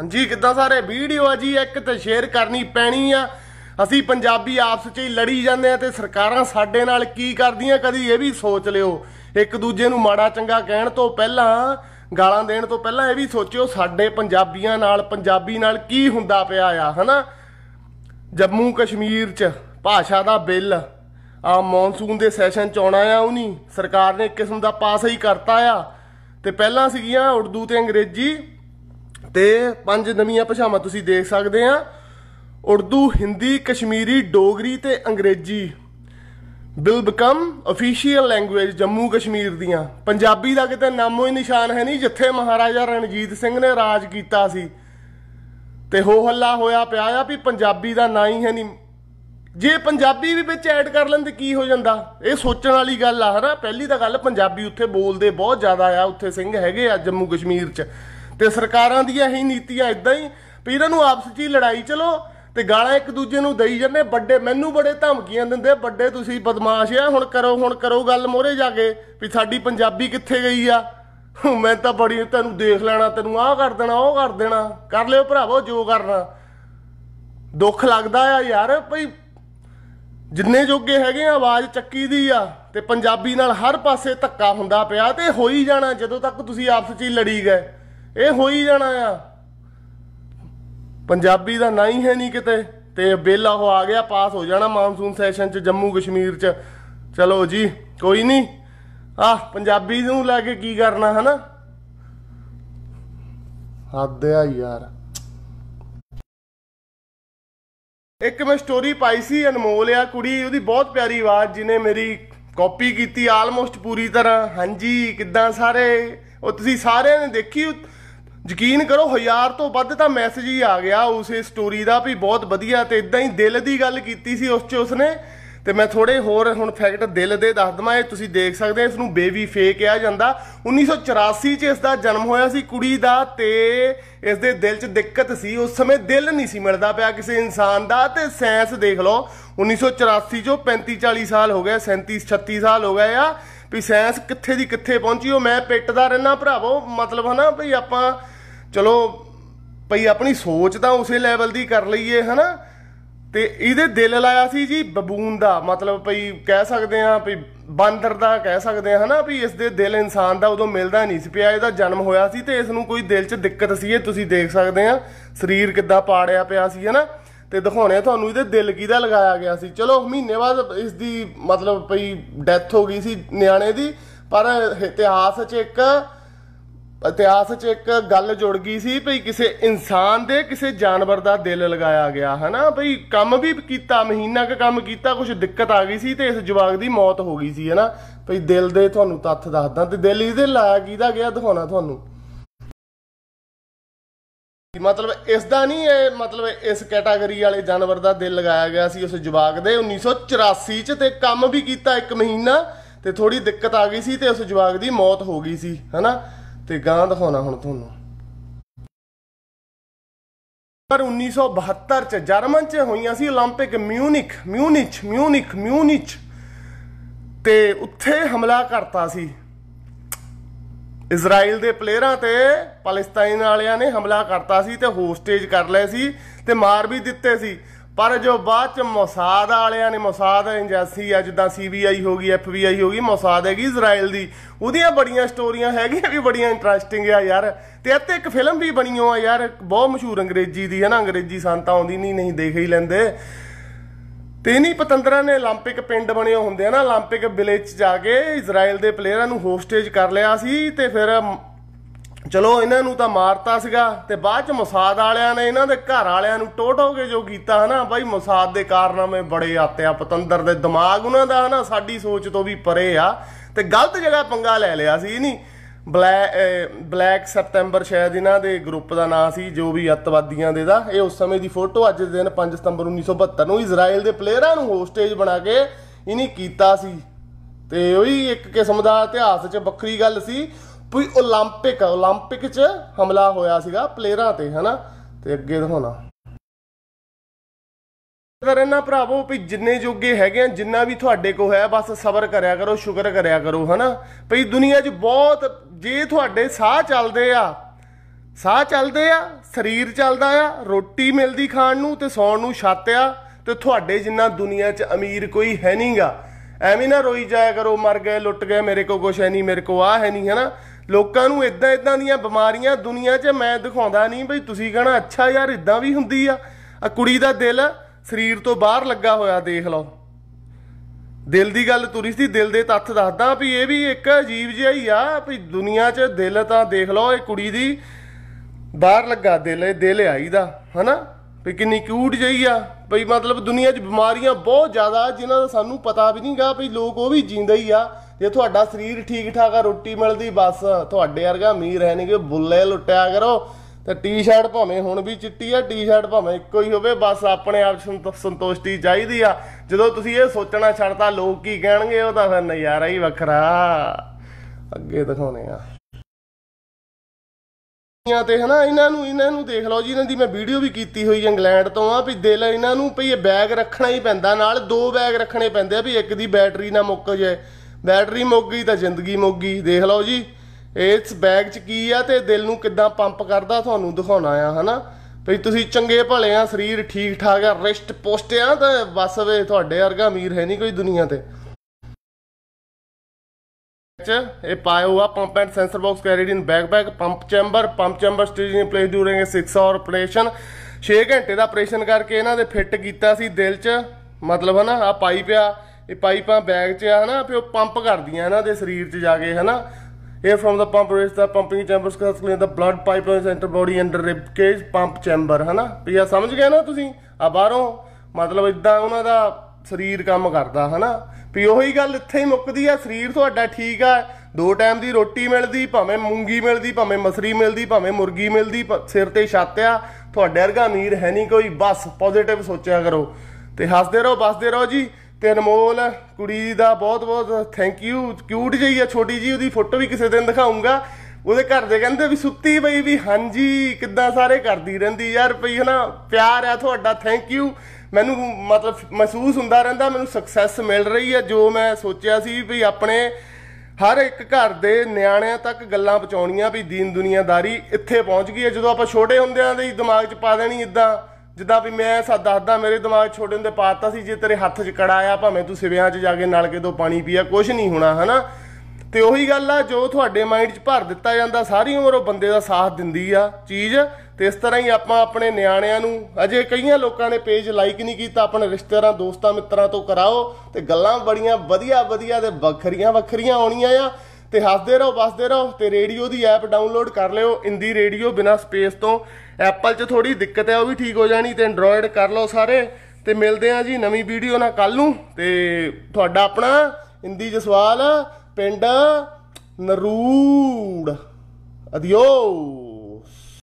ਹਾਂਜੀ ਕਿੱਦਾਂ ਸਾਰੇ ਵੀਡੀਓ ਆ ਜੀ ਇੱਕ ਤੇ ਸ਼ੇਅਰ ਕਰਨੀ ਪੈਣੀ ਆ ਅਸੀਂ ਪੰਜਾਬੀ ਆਪਸ ਵਿੱਚ ਹੀ ਲੜੀ ਜਾਂਦੇ ਆ ਤੇ ਸਰਕਾਰਾਂ ਸਾਡੇ ਨਾਲ ਕੀ ਕਰਦੀਆਂ ਕਦੀ ਇਹ ਵੀ ਸੋਚ ਲਿਓ ਇੱਕ ਦੂਜੇ ਨੂੰ ਮਾੜਾ ਚੰਗਾ ਕਹਿਣ ਤੋਂ ਪਹਿਲਾਂ ਗਾਲਾਂ ਦੇਣ ਤੋਂ ਪਹਿਲਾਂ ਇਹ ਵੀ ਸੋਚਿਓ ਸਾਡੇ ਪੰਜਾਬੀਆਂ ਨਾਲ ਪੰਜਾਬੀ ਨਾਲ ਕੀ ਹੁੰਦਾ ਪਿਆ ਆ ਹਨਾ ਜੰਮੂ ਕਸ਼ਮੀਰ 'ਚ ਭਾਸ਼ਾ ਦਾ ਬਿੱਲ ਆ ਮੌਨਸੂਨ ਦੇ ਸੈਸ਼ਨ 'ਚ ਆਉਣਾ ਆ ਉਹਨੀ ਸਰਕਾਰ ਨੇ ਇੱਕ ਕਿਸਮ ਦਾ ਪਾਸ ਹੀ ਕਰਤਾ ਆ ਤੇ ਪਹਿਲਾਂ ਸੀਗੀਆਂ ਉਰਦੂ ਤੇ ਅੰਗਰੇਜ਼ੀ ਤੇ ਪੰਜ ਨਵੀਆਂ ਭਾਸ਼ਾਵਾਂ ਤੁਸੀਂ ਦੇਖ ਸਕਦੇ ਆ ਉਰਦੂ ਹਿੰਦੀ ਕਸ਼ਮੀਰੀ ਡੋਗਰੀ ਤੇ ਅੰਗਰੇਜ਼ੀ bill become official language Jammu Kashmir ਦੀਆਂ ਪੰਜਾਬੀ ਦਾ ਕਿਤੇ ਨਾਮੋ ਹੀ ਨਿਸ਼ਾਨ ਹੈ ਨਹੀਂ ਜਿੱਥੇ ਮਹਾਰਾਜਾ ਰਣਜੀਤ ਸਿੰਘ ਨੇ ਰਾਜ ਕੀਤਾ ਸੀ ਤੇ ਹੋ ਹੱਲਾ ਹੋਇਆ ਪਿਆ ਆ ਵੀ ਪੰਜਾਬੀ ਦਾ ਨਾਂ ਹੀ ਹੈ ਨਹੀਂ ਜੇ ਪੰਜਾਬੀ ਵੀ ਵਿੱਚ ਐਡ ਕਰ ਲੈਂਦੇ ਕੀ ਹੋ ਜਾਂਦਾ ਇਹ ਸੋਚਣ ਵਾਲੀ ਗੱਲ ਆ ਹਨਾ ਪਹਿਲੀ ਤਾਂ ਗੱਲ ਪੰਜਾਬੀ ਉੱਥੇ ਬੋਲਦੇ ਬਹੁਤ ਜ਼ਿਆਦਾ ਆ ਉੱਥੇ ਸਿੰਘ ਹੈਗੇ ਆ ਜੰਮੂ ਕਸ਼ਮੀਰ 'ਚ ਤੇ ਸਰਕਾਰਾਂ ਦੀਆਂ ਹੀ ਨੀਤੀਆਂ ਇਦਾਂ ਹੀ ਵੀ ਇਹਨਾਂ ਨੂੰ ਆਪਸ ਵਿੱਚ ਹੀ ਲੜਾਈ ਚਲੋ ਤੇ ਗਾਲਾਂ ਇੱਕ ਦੂਜੇ ਨੂੰ ਦਈ ਜਾਂਦੇ ਵੱਡੇ ਮੈਨੂੰ ਬੜੇ ਧਮਕੀਆਂ ਦਿੰਦੇ ਵੱਡੇ ਤੁਸੀਂ ਬਦਮਾਸ਼ ਆ ਹੁਣ ਕਰੋ ਹੁਣ ਕਰੋ ਗੱਲ ਮੋਰੇ ਜਾ ਕੇ ਵੀ ਸਾਡੀ ਪੰਜਾਬੀ ਕਿੱਥੇ ਗਈ ਆ ਮੈਂ ਤਾਂ ਬੜੀ ਤੈਨੂੰ ਦੇਖ ਲੈਣਾ ਤੈਨੂੰ ਆਹ ਕਰ ਦੇਣਾ ਉਹ ਕਰ ਦੇਣਾ ਕਰ ਲਿਓ ਭਰਾਵੋ ਜੋ ਕਰਨਾ ਦੁੱਖ ਲੱਗਦਾ ਆ ਯਾਰ ਭਈ ਜਿੰਨੇ ਜੋਗੇ ਹੈਗੇ ਆ ਆਵਾਜ਼ ਚੱਕੀ ਦੀ ਆ ਤੇ ਪੰਜਾਬੀ ਨਾਲ ਹਰ ਪਾਸੇ ਧੱਕਾ ਹੁੰਦਾ ਪਿਆ ਤੇ ਹੋਈ ਜਾਣਾ ਜਦੋਂ ਤੱਕ ਤੁਸੀਂ ਆਪਸ ਵਿੱਚ ਲੜੀ ਗਏ ਇਹ ਹੋ ਹੀ ਜਾਣਾ ਆ ਪੰਜਾਬੀ ਦਾ ਨਾ ਹੀ ਹੈ ਨਹੀਂ ਕਿਤੇ ਤੇ ਬੇਲਾ ਹੋ ਆ ਗਿਆ ਪਾਸ ਹੋ ਜਾਣਾ ਮਾਨਸੂਨ ਸੈਸ਼ਨ ਚ ਜੰਮੂ ਕਸ਼ਮੀਰ ਚ ਚਲੋ ਜੀ ਕੋਈ ਨਹੀਂ ਆ ਪੰਜਾਬੀ ਨੂੰ ਲੈ ਕੇ ਕੀ ਕਰਨਾ ਹਨਾ ਹੱਦ ਆ ਯਾਰ ਇੱਕ ਮੈਂ ਸਟੋਰੀ ਪਾਈ ਸੀ ਅਨਮੋਲ ਆ ਕੁੜੀ ਉਹਦੀ ਬਹੁਤ ਪਿਆਰੀ ਆਵਾਜ਼ ਜਿਹਨੇ ਮੇਰੀ ਕਾਪੀ ਕੀਤੀ ਆਲਮੋਸਟ ਪੂਰੀ ਤਰ੍ਹਾਂ ਹਾਂਜੀ ਕਿਦਾਂ ਸਾਰੇ ਉਹ ਤੁਸੀਂ ਸਾਰਿਆਂ ਨੇ ਦੇਖੀ ਯਕੀਨ ਕਰੋ ਹਜ਼ਾਰ ਤੋਂ ਵੱਧ ਤਾਂ ਮੈਸੇਜ ਹੀ ਆ ਗਿਆ ਉਸੇ ਸਟੋਰੀ ਦਾ ਵੀ ਬਹੁਤ ਵਧੀਆ ਤੇ ਇਦਾਂ ਹੀ ਦਿਲ ਦੀ ਗੱਲ ਕੀਤੀ ਸੀ ਉਸ 'ਚ ਉਸਨੇ ਤੇ ਮੈਂ ਥੋੜੇ ਹੋਰ ਹੁਣ ਫੈਕਟ ਦਿਲ ਦੇ ਦੱਸ ਦਵਾਂ ਇਹ ਤੁਸੀਂ ਦੇਖ ਸਕਦੇ ਇਸ ਨੂੰ ਬੇਬੀ ਫੇਕ ਆ ਜਾਂਦਾ 1984 ਚ ਇਸ ਦਾ ਜਨਮ ਹੋਇਆ ਸੀ ਕੁੜੀ ਦਾ ਤੇ ਇਸ ਦੇ ਦਿਲ 'ਚ ਦਿੱਕਤ ਸੀ ਉਸ ਸਮੇਂ ਦਿਲ ਨਹੀਂ ਸੀ ਮਿਲਦਾ ਪਿਆ ਕਿਸੇ ਇਨਸਾਨ ਦਾ ਤੇ ਸਾਇੰਸ ਦੇਖ ਲਓ 1984 ਚੋਂ 35 40 ਸਾਲ ਹੋ ਗਏ 37 36 ਸਾਲ ਹੋ ਗਏ ਆ ਵੀ ਸਾਇੰਸ ਕਿੱਥੇ ਦੀ ਕਿੱਥੇ ਪਹੁੰਚੀ ਉਹ ਮੈਂ ਪਿੱਟਦਾ ਰਹਿਣਾ ਭਰਾਵੋ ਮਤਲਬ ਹਨਾ ਵੀ ਆਪਾਂ ਚਲੋ ਭਈ ਆਪਣੀ ਸੋਚ ਤਾਂ ਉਸੇ ਲੈਵਲ ਦੀ ਕਰ ਲਈਏ ਹਨਾ ਤੇ ਇਹਦੇ ਦਿਲ ਲਾਇਆ ਸੀ ਜੀ ਬਬੂਨ ਦਾ ਮਤਲਬ ਭਈ ਕਹਿ ਸਕਦੇ ਆ ਭਈ ਬਾਂਦਰ ਦਾ ਕਹਿ ਸਕਦੇ ਆ ਹਨਾ ਵੀ ਇਸ ਦੇ ਦਿਲ ਇਨਸਾਨ ਦਾ ਉਦੋਂ ਮਿਲਦਾ ਨਹੀਂ ਸੀ ਪਿਆ ਇਹਦਾ ਜਨਮ ਹੋਇਆ ਸੀ ਤੇ ਇਸ ਨੂੰ ਕੋਈ ਦਿਲ 'ਚ ਦਿੱਕਤ ਸੀ ਇਹ ਤੁਸੀਂ ਦੇਖ ਸਕਦੇ ਆ ਸਰੀਰ ਕਿੱਦਾਂ ਪਾੜਿਆ ਪਿਆ ਸੀ ਹਨਾ ਤੇ ਦਿਖਾਉਣੇ ਤੁਹਾਨੂੰ ਇਹਦੇ ਦਿਲ ਕਿਹਦਾ ਲਗਾਇਆ ਗਿਆ ਸੀ ਚਲੋ ਮਹੀਨੇ ਬਾਅਦ ਇਸ ਦੀ ਮਤਲਬ ਭਈ ਡੈਥ ਹੋ ਗਈ ਸੀ ਨਿਆਣੇ ਦੀ ਪਰ ਇਤਿਹਾਸ 'ਚ ਇੱਕ ਇਤਿਹਾਸ 'ਚ ਇੱਕ ਗੱਲ ਜੁੜ ਗਈ ਸੀ ਭਈ ਕਿਸੇ ਇਨਸਾਨ ਦੇ ਕਿਸੇ ਜਾਨਵਰ ਦਾ ਦਿਲ ਲਗਾਇਆ ਗਿਆ ਹਨਾ ਭਈ ਕੰਮ ਵੀ ਕੀਤਾ ਮਹੀਨਾ ਕ ਕੰਮ ਕੀਤਾ ਕੁਝ ਦਿੱਕਤ ਆ ਗਈ ਸੀ ਤੇ ਇਸ ਜਵਾਗ ਦੀ ਮੌਤ ਹੋ ਗਈ ਸੀ ਹਨਾ ਭਈ ਦਿਲ ਦੇ ਤੁਹਾਨੂੰ ਤੱਥ ਦੱਸਦਾ ਤੇ ਦਿਲ ਇਹਦੇ ਲਾਇਆ ਕੀਦਾ ਗਿਆ ਦਿਖਾਉਣਾ ਤੁਹਾਨੂੰ ਮਤਲਬ ਇਸ ਦਾ ਨਹੀਂ ਇਹ ਮਤਲਬ ਇਸ ਕੈਟਾਗਰੀ ਵਾਲੇ ਜਾਨਵਰ ਦਾ ਦਿਲ ਲਗਾਇਆ ਗਿਆ ਸੀ ਉਸ ਜਵਾਗ ਦੇ 1984 ਚ ਤੇ ਕੰਮ ਵੀ ਕੀਤਾ ਇੱਕ ਮਹੀਨਾ ਤੇ ਥੋੜੀ ਦਿੱਕਤ ਆ ਗਈ ਸੀ ਤੇ ਉਸ ਜਵਾਗ ਦੀ ਮੌਤ ਹੋ ਗਈ ਸੀ ਹਨਾ ਤੇ ਗਾਂ ਦਿਖਾਉਣਾ ਹੁਣ ਤੁਹਾਨੂੰ ਪਰ 1972 ਚ ਜਰਮਨ ਚ ਹੋਈਆਂ ਸੀ 올림픽 ਮਿਊਨਿਕ ਮਿਊਨਿਚ ਮਿਊਨਿਕ ਮਿਊਨਿਚ ਤੇ ਉੱਥੇ ਹਮਲਾ ਕਰਤਾ ਸੀ ਇਜ਼ਰਾਈਲ ਦੇ ਪਲੇਅਰਾਂ ਤੇ ਪਾਕਿਸਤਾਨ ਵਾਲਿਆਂ ਨੇ ਹਮਲਾ ਕਰਤਾ ਸੀ ਤੇ ਹੋਸਟੇਜ ਕਰ ਲਏ ਸੀ ਤੇ ਮਾਰ ਵੀ ਦਿੱਤੇ ਸੀ ਪਰ ਜੋ ਬਾਅਦ ਚ ਮੋਸਾਦ ਵਾਲਿਆਂ ਨੇ ਮੋਸਾਦ ਏਜੰਸੀ ਆ ਜਿੱਦਾਂ ਸੀਬੀਆਈ ਹੋ ਗਈ ਐਫਬੀਆਈ ਹੋ ਗਈ ਮੋਸਾਦ ਹੈਗੀ ਇਜ਼ਰਾਈਲ ਦੀ ਉਹਦੀਆਂ ਬੜੀਆਂ ਸਟੋਰੀਆਂ ਹੈਗੀਆਂ ਵੀ ਬੜੀਆਂ ਇੰਟਰਸਟਿੰਗ ਆ ਯਾਰ ਤੇ ਇੱਥੇ ਇੱਕ ਫਿਲਮ ਵੀ ਬਣੀ ਹੋ ਆ ਯਾਰ ਬਹੁਤ ਮਸ਼ਹੂਰ ਅੰਗਰੇਜ਼ੀ ਦੀ ਹੈ ਨਾ ਅੰਗਰੇਜ਼ੀ ਸੰਤ ਆਉਂਦੀ ਨਹੀਂ ਨਹੀਂ ਦੇਖ ਹੀ ਲੈਂਦੇ ਤੇ ਨਹੀਂ ਪਤੰਦਰਾ ਨੇ 올림픽 ਪਿੰਡ ਬਣੇ ਹੁੰਦੇ ਆ ਨਾ 올림픽 ਵਿਲੇਜ ਚ ਜਾ ਕੇ ਇਜ਼ਰਾਈਲ ਦੇ ਪਲੇਅਰਾਂ ਨੂੰ ਹੋਸਟੇਜ ਕਰ ਲਿਆ ਸੀ ਤੇ ਫਿਰ ਚਲੋ ਇਹਨਾਂ ਨੂੰ ਤਾਂ ਮਾਰਤਾ ਸੀਗਾ ਤੇ ਬਾਅਦ ਚ ਮਸਾਦ ਵਾਲਿਆਂ ਨੇ ਇਹਨਾਂ ਦੇ ਘਰ ਵਾਲਿਆਂ ਨੂੰ ਟੋਟੋਗੇ ਜੋ ਕੀਤਾ ਹਨਾ ਬਾਈ ਮਸਾਦ ਦੇ ਕਾਰਨਾਮੇ ਬੜੇ ਆਤਿਆ ਪਤੰਦਰ ਦੇ ਦਿਮਾਗ ਉਹਨਾਂ ਦਾ ਹਨਾ ਸਾਡੀ ਸੋਚ ਤੋਂ ਵੀ ਪਰੇ ਆ ਤੇ ਗਲਤ ਜਗ੍ਹਾ ਪੰਗਾ ਲੈ ਲਿਆ ਸੀ ਨਹੀਂ ਬਲੈਕ ਬਲੈਕ ਸਤੰਬਰ ਸ਼ਾਇਦ ਇਹਨਾਂ ਦੇ ਗਰੁੱਪ ਦਾ ਨਾਂ ਸੀ ਜੋ ਵੀ ਅੱਤਵਾਦੀਆਂ ਦੇ ਦਾ ਇਹ ਉਸ ਸਮੇਂ ਦੀ ਫੋਟੋ ਅੱਜ ਦੇ ਦਿਨ 5 ਸਤੰਬਰ 1972 ਨੂੰ ਇਜ਼ਰਾਈਲ ਦੇ ਪਲੇਅਰਾਂ ਨੂੰ ਹੋਸਟੇਜ ਬਣਾ ਕੇ ਇਹਨੇ ਕੀਤਾ ਸੀ ਤੇ ਉਹੀ ਇੱਕ ਕਿਸਮ ਦਾ ਇਤਿਹਾਸ 'ਚ ਵੱਖਰੀ ਗੱਲ ਸੀ ਕੋਈ 올림픽 올림픽 'ਚ ਹਮਲਾ ਹੋਇਆ ਸੀਗਾ ਪਲੇਅਰਾਂ ਤੇ ਹਨਾ ਤੇ ਅੱਗੇ ਦਿਖਾਉਣਾ ਕਰ ਇਹਨਾਂ ਭਰਾਵੋ ਵੀ ਜਿੰਨੇ ਜੋਗੇ ਹੈਗੇ ਆ ਜਿੰਨਾ ਵੀ ਤੁਹਾਡੇ ਕੋ ਹੈ ਬਸ ਸਬਰ ਕਰਿਆ ਕਰੋ ਸ਼ੁਕਰ ਕਰਿਆ ਕਰੋ ਹਨਾ ਭਈ ਦੁਨੀਆ 'ਚ ਬਹੁਤ ਜੇ ਤੁਹਾਡੇ ਸਾਹ ਚੱਲਦੇ ਆ ਸਾਹ ਚੱਲਦੇ ਆ ਸਰੀਰ ਚੱਲਦਾ ਆ ਰੋਟੀ ਮਿਲਦੀ ਖਾਣ ਨੂੰ ਤੇ ਸੌਣ ਨੂੰ ਛੱਤ ਆ ਤੇ ਤੁਹਾਡੇ ਜਿੰਨਾ ਦੁਨੀਆ 'ਚ ਅਮੀਰ ਕੋਈ ਹੈ ਨਹੀਂਗਾ ਐਵੇਂ ਨਾ ਰੋਈ ਜਾਇਆ ਕਰੋ ਮਰ ਗਏ ਲੁੱਟ ਗਏ ਮੇਰੇ ਕੋ ਕੁਛ ਹੈ ਨਹੀਂ ਮੇਰੇ ਕੋ ਆ ਹੈ ਨਹੀਂ ਹਨਾ ਲੋਕਾਂ ਨੂੰ ਇਦਾਂ ਇਦਾਂ ਦੀਆਂ ਬਿਮਾਰੀਆਂ ਦੁਨੀਆ 'ਚ ਮੈਂ ਦਿਖਾਉਂਦਾ ਨਹੀਂ ਬਈ ਤੁਸੀਂ ਕਹਣਾ ਅੱਛਾ ਯਾਰ ਇਦਾਂ ਵੀ ਹੁੰਦੀ ਆ ਆ ਕੁੜੀ ਦਾ ਦਿਲ ਸਰੀਰ ਤੋਂ ਬਾਹਰ ਲੱਗਾ ਹੋਇਆ ਦੇਖ ਲਓ ਦਿਲ ਦੀ ਗੱਲ ਤੁਰੀ ਸੀ ਦਿਲ ਦੇ ਤੱਥ ਦੱਸਦਾ ਵੀ ਇਹ ਵੀ ਇੱਕ ਅਜੀਬ ਜਿਹਾ ਹੀ ਆ ਵੀ ਦੁਨੀਆ 'ਚ ਦਿਲ ਤਾਂ ਦੇਖ ਲਓ ਇਹ ਕੁੜੀ ਦੀ ਬਾਹਰ ਲੱਗਾ ਦਿਲ ਇਹ ਦਿਲ ਆਈਦਾ ਹਨਾ ਵੀ ਕਿੰਨੀ ਕਿਊਟ ਜਈ ਆ ਬਈ ਮਤਲਬ ਦੁਨੀਆ 'ਚ ਬਿਮਾਰੀਆਂ ਬਹੁਤ ਜ਼ਿਆਦਾ ਜਿਨ੍ਹਾਂ ਦਾ ਸਾਨੂੰ ਪਤਾ ਵੀ ਨਹੀਂਗਾ ਵੀ ਲੋਕ ਉਹ ਵੀ ਜਿੰਦੇ ਹੀ ਆ ਜੇ ਤੁਹਾਡਾ ਸਰੀਰ ਠੀਕ ਠਾਕ ਆ ਰੋਟੀ ਮਿਲਦੀ ਬਸ ਤੁਹਾਡੇ ਵਰਗਾ ਅਮੀਰ ਹੈ ਨਹੀਂ ਕਿ ਬੁੱਲੇ ਲੁੱਟਿਆ ਕਰੋ ਤੇ ਟੀ-ਸ਼ਰਟ ਭਾਵੇਂ ਹੁਣ ਵੀ ਚਿੱਟੀ ਆ ਟੀ-ਸ਼ਰਟ ਭਾਵੇਂ ਇੱਕੋ ਹੀ ਹੋਵੇ ਬਸ ਆਪਣੇ ਆਪ ਸੰਤੁਸ਼ਟੀ ਚਾਹੀਦੀ ਆ ਜਦੋਂ ਤੁਸੀਂ ਇਹ ਸੋਚਣਾ ਛੱਡਤਾ ਲੋਕ ਕੀ ਕਹਿਣਗੇ ਉਹ ਤਾਂ ਫਿਰ ਨਜ਼ਾਰਾ ਹੀ ਵੱਖਰਾ ਅੱਗੇ ਦਿਖਾਉਣੇ ਆ ਆਂ ਤੇ ਹਨਾ ਇਹਨਾਂ ਨੂੰ ਇਹਨਾਂ ਨੂੰ ਦੇਖ ਲਓ ਜੀ ਇਹਨਾਂ ਦੀ ਮੈਂ ਵੀਡੀਓ ਵੀ ਕੀਤੀ ਹੋਈ ਇੰਗਲੈਂਡ ਤੋਂ ਆ ਵੀ ਦੇ ਲੈ ਇਹਨਾਂ ਨੂੰ ਭਈ ਇਹ ਬੈਗ ਰੱਖਣਾ ਹੀ ਪੈਂਦਾ ਨਾਲ ਦੋ ਬੈਗ ਰੱਖਣੇ ਪੈਂਦੇ ਆ ਵੀ ਇੱਕ ਦੀ ਬੈਟਰੀ ਨਾ ਮੁੱਕ ਜਾਏ ਬੈਟਰੀ ਮੁੱਕ ਗਈ ਤਾਂ ਜ਼ਿੰਦਗੀ ਮੁੱਕ ਗਈ ਦੇਖ ਲਓ ਜੀ ਇਸ ਬੈਗ 'ਚ ਕੀ ਆ ਤੇ ਦਿਲ ਨੂੰ ਕਿੱਦਾਂ ਪੰਪ ਕਰਦਾ ਤੁਹਾਨੂੰ ਦਿਖਾਉਣਾ ਆ ਹਨਾ ਭਈ ਤੁਸੀਂ ਚੰਗੇ ਭਲੇ ਆ ਸਰੀਰ ਠੀਕ ਠਾਕ ਆ ਰਿਸ਼ਟ ਪੋਸਟ ਆ ਤਾਂ ਬਸ ਵੇ ਤੁਹਾਡੇ ਵਰਗਾ ਅਮੀਰ ਹੈ ਨਹੀਂ ਕੋਈ ਦੁਨੀਆ ਤੇ ਚ ਇਹ ਪਾਇਆ ਆ pump and sensor box carried in backpack pump chamber pump chamber staging place during 6 hour operation 6 ਘੰਟੇ ਦਾ ਆਪਰੇਸ਼ਨ ਕਰਕੇ ਇਹਨਾਂ ਦੇ ਫਿੱਟ ਕੀਤਾ ਸੀ ਦਿਲ 'ਚ ਮਤਲਬ ਹਨਾ ਆ ਪਾਈਪ ਆ ਇਹ ਪਾਈਪਾਂ ਬੈਗ 'ਚ ਆ ਹਨਾ ਫਿਰ ਉਹ ਪੰਪ ਕਰਦੀਆਂ ਇਹਨਾਂ ਦੇ ਸਰੀਰ 'ਚ ਜਾ ਕੇ ਹਨਾ ਇਹ ਫਰਮ ਦਾ ਪੰਪ ਰੇਸ ਦਾ ਪੰਪਿੰਗ ਚੈਂਬਰਸ ਕਸਕਲੇ ਦਾ blood pipeline center body under rib cage pump chamber ਹਨਾ ਵੀ ਆ ਸਮਝ ਗਏ ਨਾ ਤੁਸੀਂ ਆ ਬਾਹਰੋਂ ਮਤਲਬ ਇਦਾਂ ਉਹਨਾਂ ਦਾ ਸਰੀਰ ਕੰਮ ਕਰਦਾ ਹਨਾ ਵੀ ਉਹੀ ਗੱਲ ਇੱਥੇ ਹੀ ਮੁੱਕਦੀ ਆ ਸਰੀਰ ਤੁਹਾਡਾ ਠੀਕ ਆ ਦੋ ਟਾਈਮ ਦੀ ਰੋਟੀ ਮਿਲਦੀ ਭਾਵੇਂ ਮੂੰਗੀ ਮਿਲਦੀ ਭਾਵੇਂ ਮਸਰੀ ਮਿਲਦੀ ਭਾਵੇਂ ਮੁਰਗੀ ਮਿਲਦੀ ਸਿਰ ਤੇ ਛੱਤ ਆ ਤੁਹਾਡੇ ਵਰਗਾ ਅਮੀਰ ਹੈ ਨਹੀਂ ਕੋਈ ਬਸ ਪੋਜ਼ਿਟਿਵ ਸੋਚਿਆ ਕਰੋ ਤੇ ਹੱਸਦੇ ਰਹੋ ਬਸਦੇ ਰਹੋ ਜੀ ਤੇ ਅਨਮੋਲ ਕੁੜੀ ਦਾ ਬਹੁਤ ਬਹੁਤ ਥੈਂਕ ਯੂ ਕਿਊਟ ਜਈ ਆ ਛੋਟੀ ਜੀ ਉਹਦੀ ਫੋਟੋ ਵੀ ਕਿਸੇ ਦਿਨ ਦਿਖਾਉਂਗਾ ਉਹਦੇ ਘਰ ਦੇ ਕਹਿੰਦੇ ਵੀ ਸੁੱਤੀ ਬਈ ਵੀ ਹਾਂਜੀ ਕਿੱਦਾਂ ਸਾਰੇ ਕਰਦੀ ਰਹਿੰਦੀ ਯਾਰ ਪਈ ਹਨਾ ਪਿਆਰ ਆ ਤੁਹਾਡਾ ਥੈਂਕ ਯੂ ਮੈਨੂੰ ਮਤਲਬ ਮਹਿਸੂਸ ਹੁੰਦਾ ਰਹਿੰਦਾ ਮੈਨੂੰ ਸਕਸੈਸ ਮਿਲ ਰਹੀ ਹੈ ਜੋ ਮੈਂ ਸੋਚਿਆ ਸੀ ਵੀ ਆਪਣੇ ਹਰ ਇੱਕ ਘਰ ਦੇ ਨਿਆਣਿਆਂ ਤੱਕ ਗੱਲਾਂ ਪਹੁੰਚਾਉਣੀਆਂ ਵੀ ਦੀਨ ਦੁਨੀਆਦਾਰੀ ਇੱਥੇ ਪਹੁੰਚ ਗਈ ਹੈ ਜਦੋਂ ਆਪਾਂ ਛੋਟੇ ਹੁੰਦਿਆਂ ਦੇ ਦਿਮਾਗ 'ਚ ਪਾ ਦੇਣੀ ਇਦਾਂ ਜਿੱਦਾਂ ਵੀ ਮੈਂ ਸਾ ਦੱਸਦਾ ਮੇਰੇ ਦਿਮਾਗ ਛੋਟੇ ਹੁੰਦੇ ਪਾਤਾ ਸੀ ਜੇ ਤੇਰੇ ਹੱਥ 'ਚ ਕੜਾ ਆ ਭਾਵੇਂ ਤੂੰ ਸਿਵਿਆਂ 'ਚ ਜਾ ਕੇ ਨਲਕੇ ਤੋਂ ਪਾਣੀ ਪੀਆ ਕੁਝ ਨਹੀਂ ਹੋਣਾ ਹਨਾ ਤੇ ਉਹੀ ਗੱਲ ਆ ਜੋ ਤੁਹਾਡੇ ਮਾਈਂਡ 'ਚ ਭਰ ਦਿੱਤਾ ਜਾਂਦਾ ਸਾਰੀ ਉਮਰ ਉਹ ਬੰਦੇ ਦਾ ਸਾਥ ਦਿੰਦੀ ਆ ਚੀਜ਼ ਤੇ ਇਸ ਤਰ੍ਹਾਂ ਹੀ ਆਪਾਂ ਆਪਣੇ ਨਿਆਣਿਆਂ ਨੂੰ ਅਜੇ ਕਈਆਂ ਲੋਕਾਂ ਨੇ ਪੇਜ ਲਾਈਕ ਨਹੀਂ ਕੀਤਾ ਆਪਣੇ ਰਿਸ਼ਤੇਦਾਰਾਂ ਦੋਸਤਾਂ ਮਿੱਤਰਾਂ ਤੋਂ ਕਰਾਓ ਤੇ ਗੱਲਾਂ ਬੜੀਆਂ ਵਧੀਆ ਵਧੀਆ ਤੇ ਵੱਖਰੀਆਂ ਵੱਖਰੀਆਂ ਆਉਣੀਆਂ ਆ ਤੇ ਹੱਸਦੇ ਰਹੋ ਵਸਦੇ ਰਹੋ ਤੇ ਰੇਡੀਓ ਦੀ ਐਪ ਡਾਊਨਲੋਡ ਕਰ ਲਿਓ ਇੰਦੀ ਰੇਡੀਓ ਬਿਨਾ ਸਪੇਸ ਤੋਂ ਐਪਲ 'ਚ ਥੋੜੀ ਦਿੱਕਤ ਹੈ ਉਹ ਵੀ ਠੀਕ ਹੋ ਜਾਣੀ ਤੇ ਐਂਡਰੋਇਡ ਕਰ ਲਓ ਸਾਰੇ ਤੇ ਮਿਲਦੇ ਆ ਜੀ ਨਵੀਂ ਵੀਡੀਓ ਨਾਲ ਕੱਲ ਨੂੰ ਤੇ ਤੁਹਾਡਾ ਆਪਣਾ ਇੰਦੀ ਜਸਵਾਲ ਪਿੰਡ ਨਰੂੜ ਅਦਿਓ